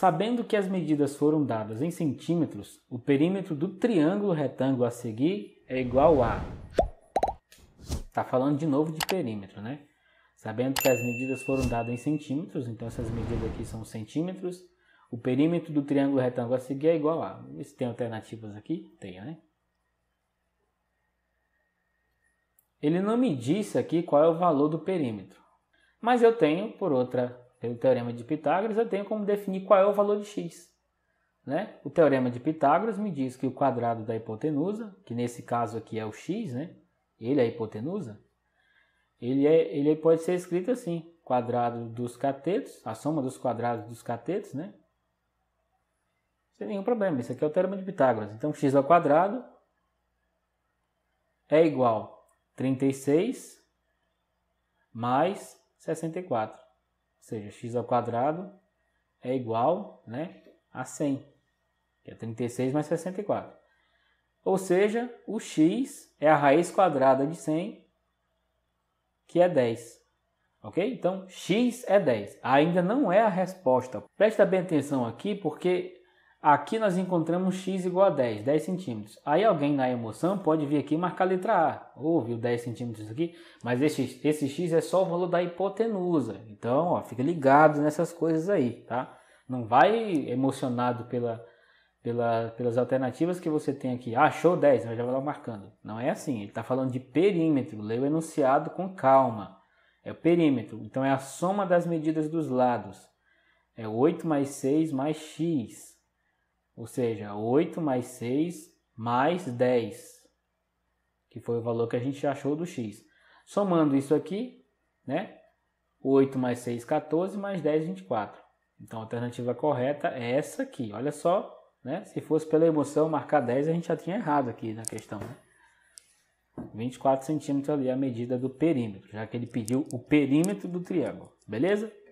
Sabendo que as medidas foram dadas em centímetros, o perímetro do triângulo retângulo a seguir é igual a. Está falando de novo de perímetro, né? Sabendo que as medidas foram dadas em centímetros, então essas medidas aqui são centímetros, o perímetro do triângulo retângulo a seguir é igual a. Se tem alternativas aqui? Tem, né? Ele não me disse aqui qual é o valor do perímetro, mas eu tenho por outra pelo teorema de Pitágoras, eu tenho como definir qual é o valor de x. Né? O teorema de Pitágoras me diz que o quadrado da hipotenusa, que nesse caso aqui é o x, né? ele é a hipotenusa, ele, é, ele pode ser escrito assim, quadrado dos catetos, a soma dos quadrados dos catetos, né? sem nenhum problema, isso aqui é o teorema de Pitágoras. Então x ao quadrado é igual a 36 mais 64 seja, x ao quadrado é igual né, a 100, que é 36 mais 64. Ou seja, o x é a raiz quadrada de 100, que é 10. Ok? Então, x é 10. Ainda não é a resposta. Presta bem atenção aqui, porque Aqui nós encontramos x igual a 10, 10 centímetros. Aí alguém na emoção pode vir aqui e marcar a letra A. Ou viu 10 centímetros aqui, mas esse, esse x é só o valor da hipotenusa. Então, ó, fica ligado nessas coisas aí, tá? Não vai emocionado pela, pela, pelas alternativas que você tem aqui. Ah, achou 10, mas já vai lá marcando. Não é assim, ele está falando de perímetro. Leia o enunciado com calma. É o perímetro, então é a soma das medidas dos lados. É 8 mais 6 mais x. Ou seja, 8 mais 6 mais 10, que foi o valor que a gente achou do x. Somando isso aqui, né? 8 mais 6, 14, mais 10, 24. Então a alternativa correta é essa aqui. Olha só, né? Se fosse pela emoção marcar 10, a gente já tinha errado aqui na questão, né? 24 centímetros ali a medida do perímetro, já que ele pediu o perímetro do triângulo, beleza?